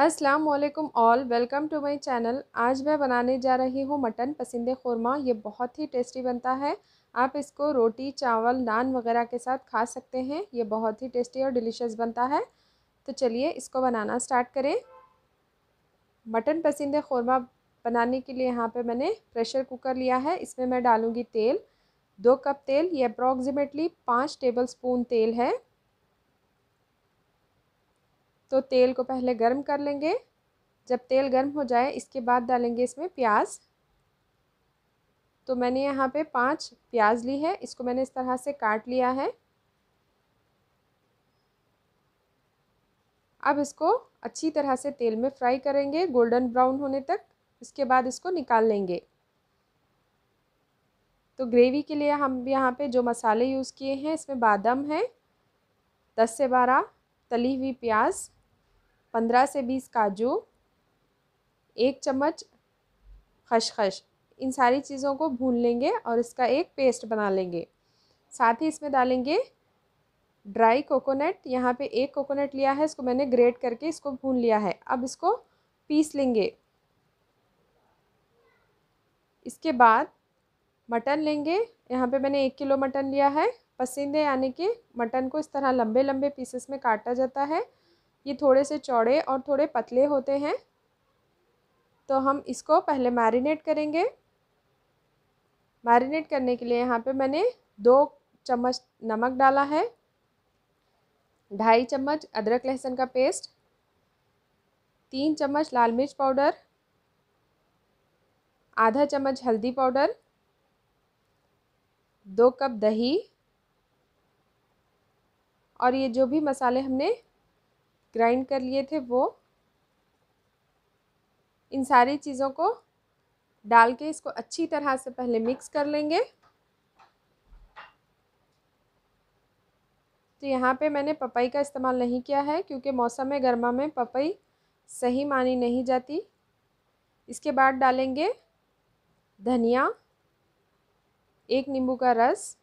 अस्सलाम वालेकुम all welcome to my channel आज मैं बनाने जा रही हूँ मटन पसंदे ख़ुरमा ये बहुत ही टेस्टी बनता है आप इसको रोटी चावल नान वगैरह के साथ खा सकते हैं ये बहुत ही टेस्टी और डिलीशियस बनता है तो चलिए इसको बनाना स्टार्ट करें मटन पसंदे ख़ुरमा बनाने के लिए यहाँ पर मैंने प्रेशर कुकर लिया है इसमें मैं डालूँगी तेल दो कप तेल ये अप्रॉक्सीमेटली पाँच टेबल स्पून तेल है तो तेल को पहले गर्म कर लेंगे जब तेल गर्म हो जाए इसके बाद डालेंगे इसमें प्याज तो मैंने यहाँ पे पांच प्याज ली है इसको मैंने इस तरह से काट लिया है अब इसको अच्छी तरह से तेल में फ्राई करेंगे गोल्डन ब्राउन होने तक उसके बाद इसको निकाल लेंगे तो ग्रेवी के लिए हम यहाँ पे जो मसाले यूज़ किए हैं इसमें बादाम है दस से बारह तली हुई प्याज पंद्रह से बीस काजू एक चम्मच खशखश इन सारी चीज़ों को भून लेंगे और इसका एक पेस्ट बना लेंगे साथ ही इसमें डालेंगे ड्राई कोकोनट यहाँ पे एक कोकोनट लिया है इसको मैंने ग्रेट करके इसको भून लिया है अब इसको पीस लेंगे इसके बाद मटन लेंगे यहाँ पे मैंने एक किलो मटन लिया है पसीने यानी कि मटन को इस तरह लंबे लंबे पीसेस में काटा जाता है ये थोड़े से चौड़े और थोड़े पतले होते हैं तो हम इसको पहले मैरिनेट करेंगे मैरिनेट करने के लिए यहाँ पे मैंने दो चम्मच नमक डाला है ढाई चम्मच अदरक लहसुन का पेस्ट तीन चम्मच लाल मिर्च पाउडर आधा चम्मच हल्दी पाउडर दो कप दही और ये जो भी मसाले हमने ग्राइंड कर लिए थे वो इन सारी चीज़ों को डाल के इसको अच्छी तरह से पहले मिक्स कर लेंगे तो यहाँ पे मैंने पपई का इस्तेमाल नहीं किया है क्योंकि मौसम गर्मा में पपई सही मानी नहीं जाती इसके बाद डालेंगे धनिया एक नींबू का रस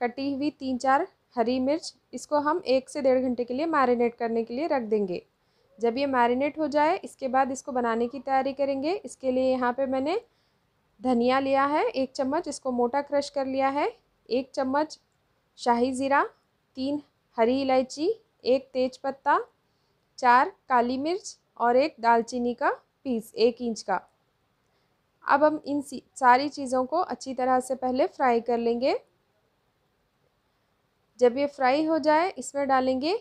कटी हुई तीन चार हरी मिर्च इसको हम एक से डेढ़ घंटे के लिए मैरिनेट करने के लिए रख देंगे जब ये मैरिनेट हो जाए इसके बाद इसको बनाने की तैयारी करेंगे इसके लिए यहाँ पे मैंने धनिया लिया है एक चम्मच इसको मोटा क्रश कर लिया है एक चम्मच शाही ज़ीरा तीन हरी इलायची एक तेज पत्ता चार काली मिर्च और एक दालचीनी का पीस एक इंच का अब हम इन सारी चीज़ों को अच्छी तरह से पहले फ्राई कर लेंगे जब ये फ्राई हो जाए इसमें डालेंगे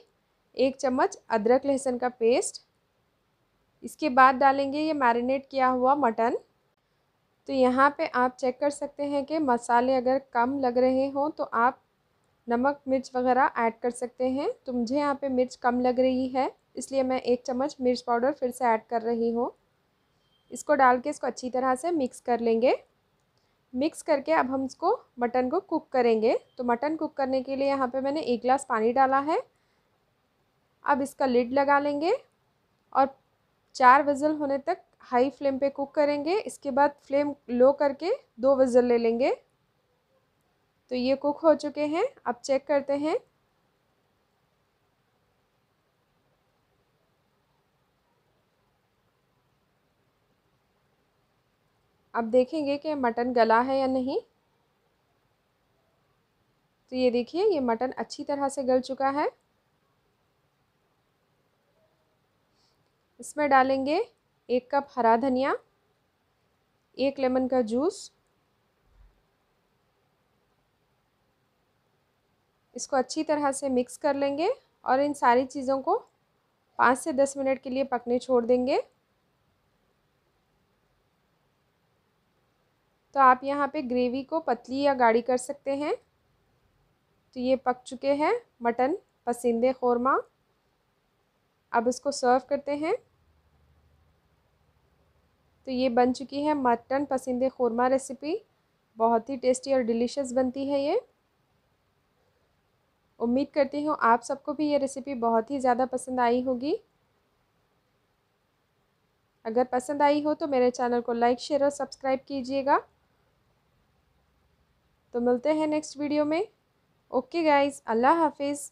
एक चम्मच अदरक लहसुन का पेस्ट इसके बाद डालेंगे ये मैरिनेट किया हुआ मटन तो यहाँ पे आप चेक कर सकते हैं कि मसाले अगर कम लग रहे हों तो आप नमक मिर्च वगैरह ऐड कर सकते हैं तो मुझे यहाँ पे मिर्च कम लग रही है इसलिए मैं एक चम्मच मिर्च पाउडर फिर से ऐड कर रही हूँ इसको डाल के इसको अच्छी तरह से मिक्स कर लेंगे मिक्स करके अब हम इसको मटन को कुक करेंगे तो मटन कुक करने के लिए यहाँ पे मैंने एक गिलास पानी डाला है अब इसका लिड लगा लेंगे और चार विज़ल होने तक हाई फ्लेम पे कुक करेंगे इसके बाद फ्लेम लो करके दो विज़ल ले लेंगे तो ये कुक हो चुके हैं अब चेक करते हैं अब देखेंगे कि मटन गला है या नहीं तो ये देखिए ये मटन अच्छी तरह से गल चुका है इसमें डालेंगे एक कप हरा धनिया एक लेमन का जूस इसको अच्छी तरह से मिक्स कर लेंगे और इन सारी चीज़ों को पाँच से दस मिनट के लिए पकने छोड़ देंगे तो आप यहाँ पे ग्रेवी को पतली या गाढ़ी कर सकते हैं तो ये पक चुके हैं मटन पसंदे खोरमा अब इसको सर्व करते हैं तो ये बन चुकी है मटन पसंदे खोरमा रेसिपी बहुत ही टेस्टी और डिलीशियस बनती है ये उम्मीद करती हूँ आप सबको भी ये रेसिपी बहुत ही ज़्यादा पसंद आई होगी अगर पसंद आई हो तो मेरे चैनल को लाइक शेयर और सब्सक्राइब कीजिएगा तो मिलते हैं नेक्स्ट वीडियो में ओके गाइज़ अल्लाह हाफिज़